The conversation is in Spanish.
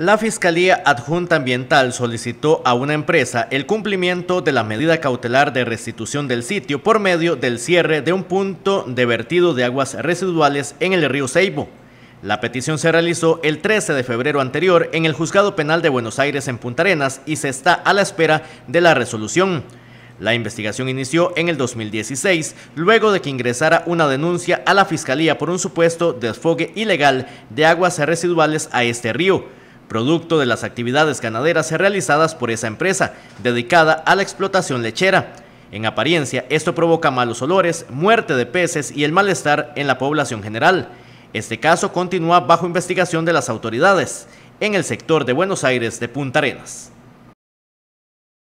La Fiscalía Adjunta Ambiental solicitó a una empresa el cumplimiento de la medida cautelar de restitución del sitio por medio del cierre de un punto de vertido de aguas residuales en el río Ceibo. La petición se realizó el 13 de febrero anterior en el Juzgado Penal de Buenos Aires en Punta Arenas y se está a la espera de la resolución. La investigación inició en el 2016, luego de que ingresara una denuncia a la Fiscalía por un supuesto desfogue ilegal de aguas residuales a este río producto de las actividades ganaderas realizadas por esa empresa, dedicada a la explotación lechera. En apariencia, esto provoca malos olores, muerte de peces y el malestar en la población general. Este caso continúa bajo investigación de las autoridades en el sector de Buenos Aires de Punta Arenas.